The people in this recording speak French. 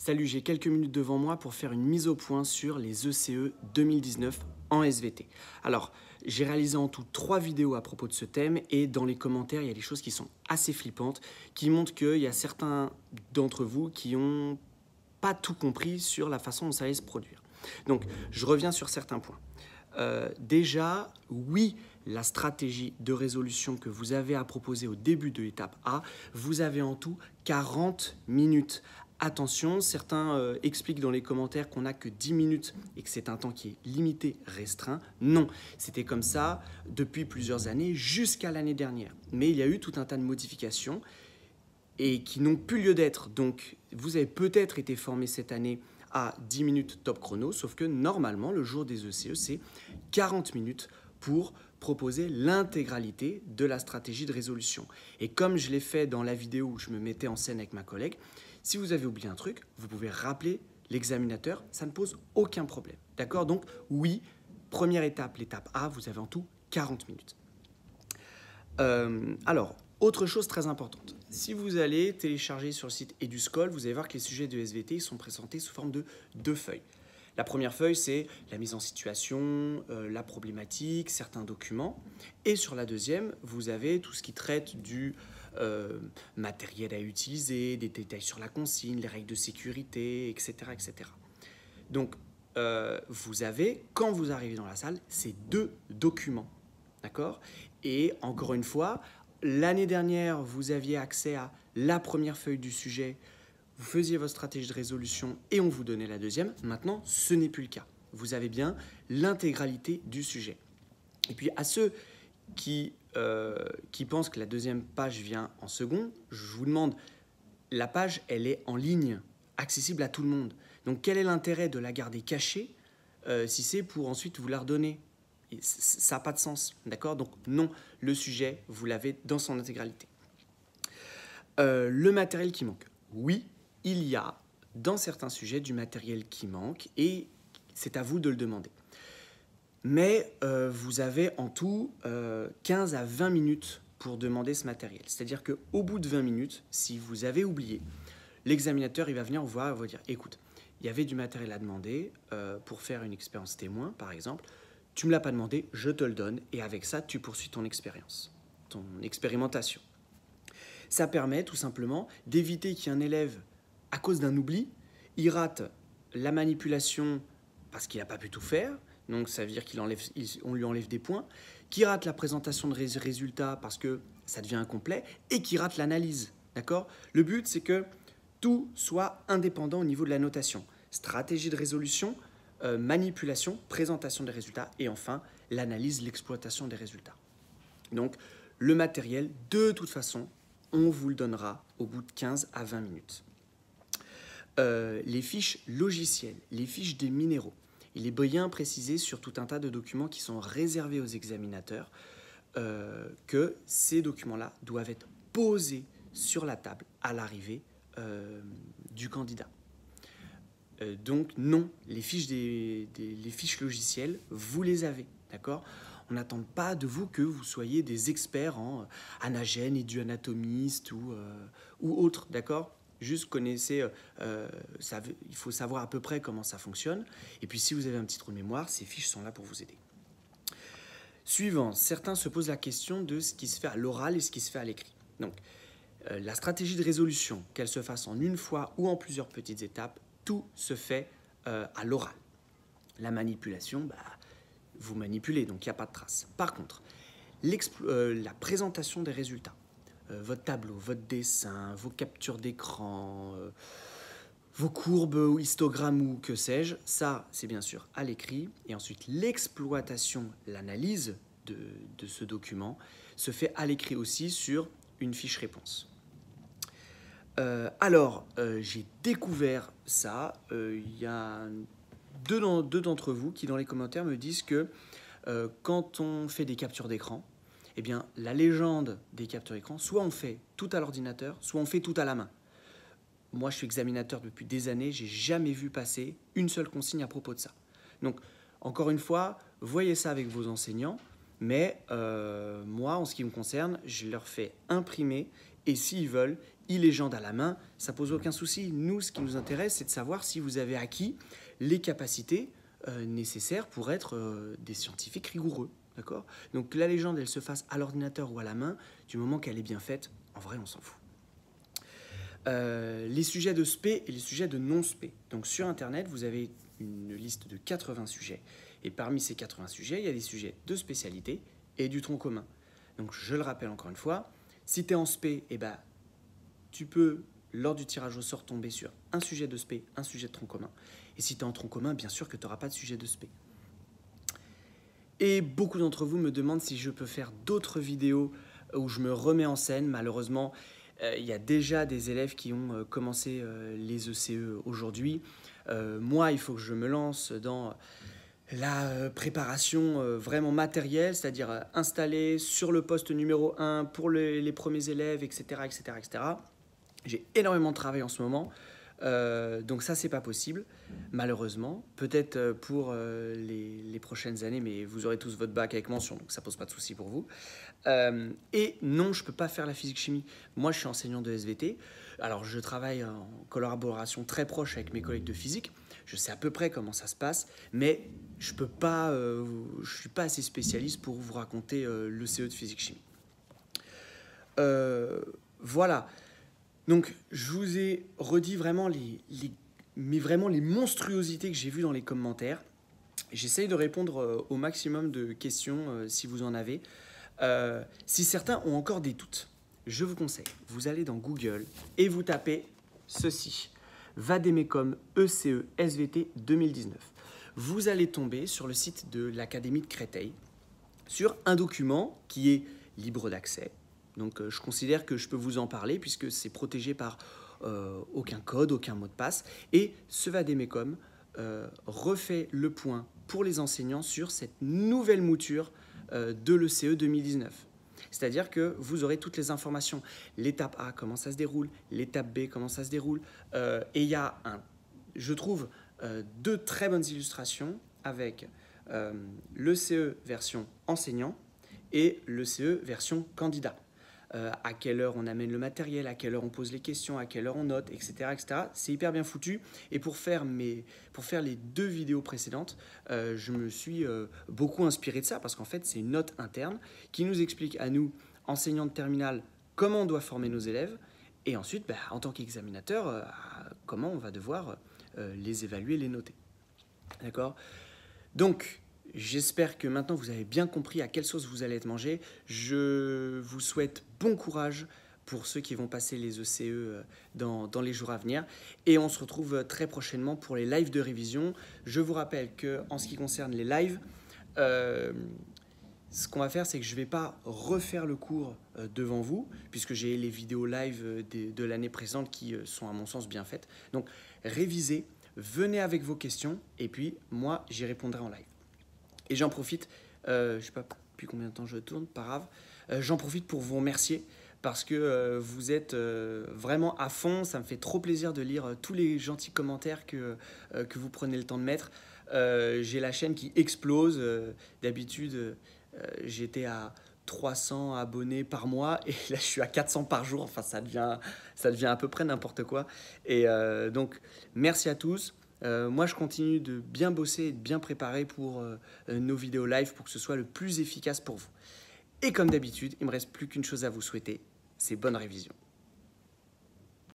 Salut, j'ai quelques minutes devant moi pour faire une mise au point sur les ECE 2019 e en SVT. Alors, j'ai réalisé en tout trois vidéos à propos de ce thème et dans les commentaires, il y a des choses qui sont assez flippantes, qui montrent qu'il y a certains d'entre vous qui ont pas tout compris sur la façon dont ça allait se produire. Donc, je reviens sur certains points. Euh, déjà, oui, la stratégie de résolution que vous avez à proposer au début de l'étape A, vous avez en tout 40 minutes Attention, certains euh, expliquent dans les commentaires qu'on n'a que 10 minutes et que c'est un temps qui est limité, restreint. Non, c'était comme ça depuis plusieurs années jusqu'à l'année dernière. Mais il y a eu tout un tas de modifications et qui n'ont plus lieu d'être. Donc vous avez peut-être été formé cette année à 10 minutes top chrono, sauf que normalement le jour des ECE e, c'est 40 minutes pour proposer l'intégralité de la stratégie de résolution. Et comme je l'ai fait dans la vidéo où je me mettais en scène avec ma collègue, si vous avez oublié un truc, vous pouvez rappeler l'examinateur, ça ne pose aucun problème. D'accord Donc oui, première étape, l'étape A, vous avez en tout 40 minutes. Euh, alors, autre chose très importante, si vous allez télécharger sur le site EduSchool, vous allez voir que les sujets de SVT sont présentés sous forme de deux feuilles. La première feuille, c'est la mise en situation, euh, la problématique, certains documents. Et sur la deuxième, vous avez tout ce qui traite du euh, matériel à utiliser, des détails sur la consigne, les règles de sécurité, etc. etc. Donc, euh, vous avez, quand vous arrivez dans la salle, ces deux documents. D'accord Et encore une fois, l'année dernière, vous aviez accès à la première feuille du sujet, vous faisiez votre stratégie de résolution et on vous donnait la deuxième. Maintenant, ce n'est plus le cas. Vous avez bien l'intégralité du sujet. Et puis à ceux qui euh, qui pensent que la deuxième page vient en second, je vous demande, la page, elle est en ligne, accessible à tout le monde. Donc quel est l'intérêt de la garder cachée euh, si c'est pour ensuite vous la redonner Ça n'a pas de sens, d'accord Donc non, le sujet, vous l'avez dans son intégralité. Euh, le matériel qui manque. Oui, il y a dans certains sujets du matériel qui manque et c'est à vous de le demander. Mais euh, vous avez en tout 15 euh, à 20 minutes pour demander ce matériel. C'est-à-dire qu'au bout de 20 minutes, si vous avez oublié, l'examinateur il va venir vous voir et vous dire écoute, il y avait du matériel à demander euh, pour faire une expérience témoin, par exemple. Tu ne me l'as pas demandé, je te le donne et avec ça, tu poursuis ton expérience, ton expérimentation. Ça permet tout simplement d'éviter qu'un élève, à cause d'un oubli, il rate la manipulation parce qu'il n'a pas pu tout faire, donc ça veut dire qu'on lui enlève des points, qui rate la présentation de résultats parce que ça devient incomplet, et qui rate l'analyse. D'accord Le but, c'est que tout soit indépendant au niveau de la notation. Stratégie de résolution, euh, manipulation, présentation des résultats, et enfin l'analyse, l'exploitation des résultats. Donc le matériel, de toute façon, on vous le donnera au bout de 15 à 20 minutes. Euh, les fiches logicielles, les fiches des minéraux. Il est bien précisé sur tout un tas de documents qui sont réservés aux examinateurs euh, que ces documents-là doivent être posés sur la table à l'arrivée euh, du candidat. Euh, donc non, les fiches, des, fiches logicielles, vous les avez, d'accord on n'attend pas de vous que vous soyez des experts en anagène et du anatomiste ou, ou autre, d'accord juste connaissez, euh, euh, il faut savoir à peu près comment ça fonctionne. Et puis si vous avez un petit trou de mémoire, ces fiches sont là pour vous aider. Suivant, certains se posent la question de ce qui se fait à l'oral et ce qui se fait à l'écrit. Donc, euh, la stratégie de résolution, qu'elle se fasse en une fois ou en plusieurs petites étapes, tout se fait à l'oral. La manipulation, bah, vous manipulez, donc il n'y a pas de trace. Par contre, la présentation des résultats, euh, votre tableau, votre dessin, vos captures d'écran, euh, vos courbes ou histogrammes ou que sais-je. Ça, c'est bien sûr à l'écrit. Et ensuite, l'exploitation, l'analyse de, ce document se fait à l'écrit aussi sur une fiche réponse. Euh, alors, j'ai découvert ça. Il y a deux, d'entre vous qui, dans les commentaires, me disent que quand on fait des captures d'écran, eh bien, la légende des capteurs écrans soit on fait tout à l'ordinateur, soit on fait tout à la main. Moi, je suis examinateur depuis des années, j'ai jamais vu passer une seule consigne à propos de ça. Donc, encore une fois, voyez ça avec vos enseignants, mais euh, moi, en ce qui me concerne, je leur fais imprimer et s'ils veulent, ils légendent à la main, ça pose aucun souci. Nous, ce qui nous intéresse, c'est de savoir si vous avez acquis les capacités euh, nécessaires pour être euh, des scientifiques rigoureux. D'accord Donc la légende, elle se fasse à l'ordinateur ou à la main, du moment qu'elle est bien faite, en vrai, on s'en fout. Euh, les sujets de spé et les sujets de non-spé. Donc sur Internet, vous avez une liste de 80 sujets. Et parmi ces 80 sujets, il y a des sujets de spécialité et du tronc commun. Donc je le rappelle encore une fois, si tu es en spé, eh ben, tu peux, lors du tirage au sort, tomber sur un sujet de spé, un sujet de tronc commun. Et si tu es en tronc commun, bien sûr que tu n'auras pas de sujet de spé. Et beaucoup d'entre vous me demandent si je peux faire d'autres vidéos où je me remets en scène. Malheureusement, euh, il y a déjà des élèves qui ont euh, commencé euh, les ECE e aujourd'hui. moi, il faut que je me lance dans la préparation vraiment matérielle, c'est-à-dire installer sur le poste numéro 1 pour les, les premiers élèves, etc. etc., etc. J'ai énormément de travail en ce moment. Euh, donc ça, c'est pas possible, malheureusement. Peut-être euh, pour euh, les, prochaines années, mais vous aurez tous votre bac avec mention, donc ça pose pas de souci pour vous. et non, je peux pas faire la physique-chimie. Moi, je suis enseignant de SVT. Alors, je travaille en collaboration très proche avec mes collègues de physique. Je sais à peu près comment ça se passe, mais je peux pas, je suis pas assez spécialiste pour vous raconter le CE de physique-chimie. voilà. Donc, je vous ai redit vraiment les, mais vraiment les monstruosités que j'ai vues dans les commentaires. J'essaye de répondre euh, au maximum de questions euh, si vous en avez. Euh, si certains ont encore des doutes, je vous conseille, vous allez dans Google et vous tapez ceci. Vademecom ECE SVT 2019. Vous allez tomber sur le site de l'Académie de Créteil sur un document qui est libre d'accès, donc euh, je considère que je peux vous en parler puisque c'est protégé par euh, aucun code, aucun mot de passe. Et ce Vademecom euh, refait le point pour les enseignants sur cette nouvelle mouture de l'ECE 2019. C'est-à-dire que vous aurez toutes les informations. L'étape A, comment ça se déroule, l'étape B, comment ça se déroule. et il y a, je trouve, deux très bonnes illustrations avec l'ECE version enseignant et l'ECE version candidat. Euh, à quelle heure on amène le matériel, à quelle heure on pose les questions, à quelle heure on note, etc. etc. C'est hyper bien foutu. Et pour faire, les deux vidéos précédentes, euh, je me suis euh, beaucoup inspiré de ça parce qu'en fait, c'est une note interne qui nous explique à nous, enseignants de terminale, comment on doit former nos élèves et ensuite, bah, en tant qu'examinateur, comment on va devoir les évaluer, les noter. D'accord Donc, J'espère que maintenant vous avez bien compris à quelle sauce vous allez être mangé. Je vous souhaite bon courage pour ceux qui vont passer les ECE e, euh, dans, les jours à venir. Et on se retrouve euh, très prochainement pour les lives de révision. Je vous rappelle que en ce qui concerne les lives, euh, ce qu'on va faire, c'est que je ne vais pas refaire le cours devant vous, puisque j'ai les vidéos live de l'année présente qui sont à mon sens bien faites. Donc révisez, venez avec vos questions, et puis moi j'y répondrai en live. Et j'en profite, euh, je sais pas depuis combien de temps je tourne, pas grave, euh, j'en profite pour vous remercier parce que euh, vous êtes euh, vraiment à fond. Ça me fait trop plaisir de lire tous les gentils commentaires que, que vous prenez le temps de mettre. j'ai la chaîne qui explose. D'habitude, j'étais à 300 abonnés par mois et là je suis à 400 par jour. Enfin, ça devient, ça devient à peu près n'importe quoi. Et donc, merci à tous. Euh, moi, je continue de bien bosser et de bien préparer pour euh, nos vidéos live pour que ce soit le plus efficace pour vous. Et comme d'habitude, il me reste plus qu'une chose à vous souhaiter, c'est bonne révision.